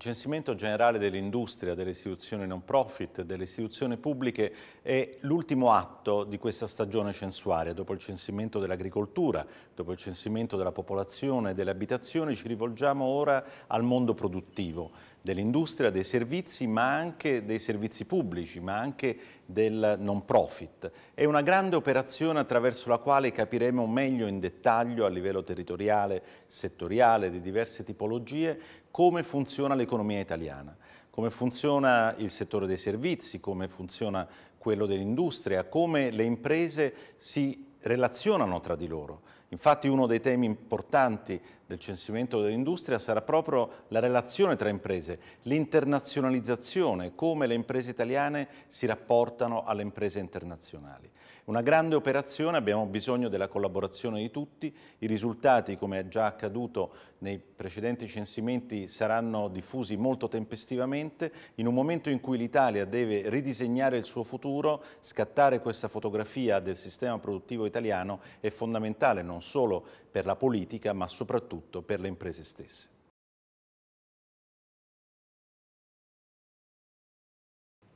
Il censimento generale dell'industria, delle istituzioni non profit, delle istituzioni pubbliche è l'ultimo atto di questa stagione censuaria. Dopo il censimento dell'agricoltura, dopo il censimento della popolazione e delle abitazioni ci rivolgiamo ora al mondo produttivo dell'industria, dei servizi, ma anche dei servizi pubblici, ma anche del non profit. È una grande operazione attraverso la quale capiremo meglio in dettaglio a livello territoriale, settoriale, di diverse tipologie, come funziona l'economia italiana, come funziona il settore dei servizi, come funziona quello dell'industria, come le imprese si relazionano tra di loro Infatti uno dei temi importanti del censimento dell'industria sarà proprio la relazione tra imprese, l'internazionalizzazione, come le imprese italiane si rapportano alle imprese internazionali. Una grande operazione, abbiamo bisogno della collaborazione di tutti, i risultati come è già accaduto nei precedenti censimenti saranno diffusi molto tempestivamente, in un momento in cui l'Italia deve ridisegnare il suo futuro, scattare questa fotografia del sistema produttivo italiano è fondamentale non non solo per la politica ma soprattutto per le imprese stesse.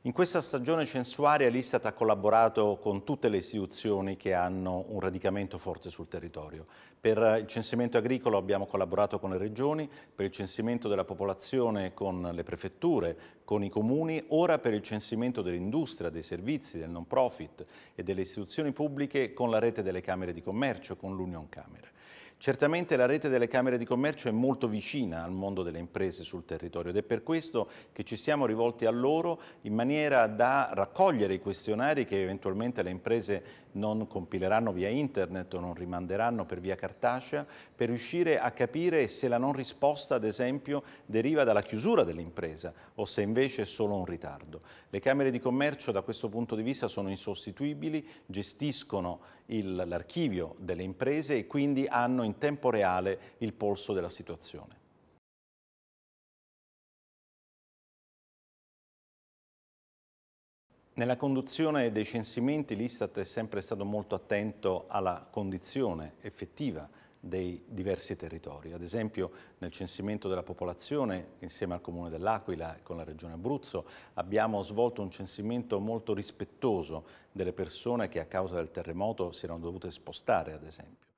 In questa stagione censuaria l'Istat ha collaborato con tutte le istituzioni che hanno un radicamento forte sul territorio. Per il censimento agricolo abbiamo collaborato con le regioni, per il censimento della popolazione con le prefetture, con i comuni, ora per il censimento dell'industria, dei servizi, del non profit e delle istituzioni pubbliche con la rete delle Camere di Commercio, con l'Union Camere. Certamente la rete delle Camere di Commercio è molto vicina al mondo delle imprese sul territorio ed è per questo che ci siamo rivolti a loro in maniera da raccogliere i questionari che eventualmente le imprese non compileranno via internet o non rimanderanno per via cartacea per riuscire a capire se la non risposta ad esempio deriva dalla chiusura dell'impresa o se invece è solo un ritardo. Le Camere di Commercio da questo punto di vista sono insostituibili, gestiscono l'archivio delle imprese e quindi hanno in in tempo reale il polso della situazione. Nella conduzione dei censimenti l'Istat è sempre stato molto attento alla condizione effettiva dei diversi territori. Ad esempio nel censimento della popolazione insieme al Comune dell'Aquila e con la Regione Abruzzo abbiamo svolto un censimento molto rispettoso delle persone che a causa del terremoto si erano dovute spostare ad esempio.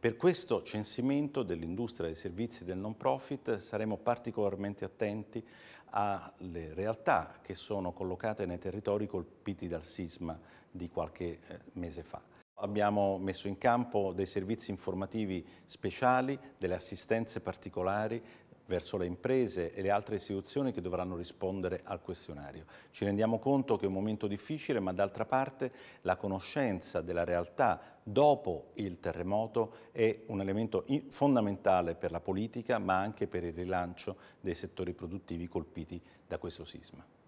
Per questo censimento dell'industria dei servizi del non profit saremo particolarmente attenti alle realtà che sono collocate nei territori colpiti dal sisma di qualche eh, mese fa. Abbiamo messo in campo dei servizi informativi speciali, delle assistenze particolari, verso le imprese e le altre istituzioni che dovranno rispondere al questionario. Ci rendiamo conto che è un momento difficile, ma d'altra parte la conoscenza della realtà dopo il terremoto è un elemento fondamentale per la politica, ma anche per il rilancio dei settori produttivi colpiti da questo sisma.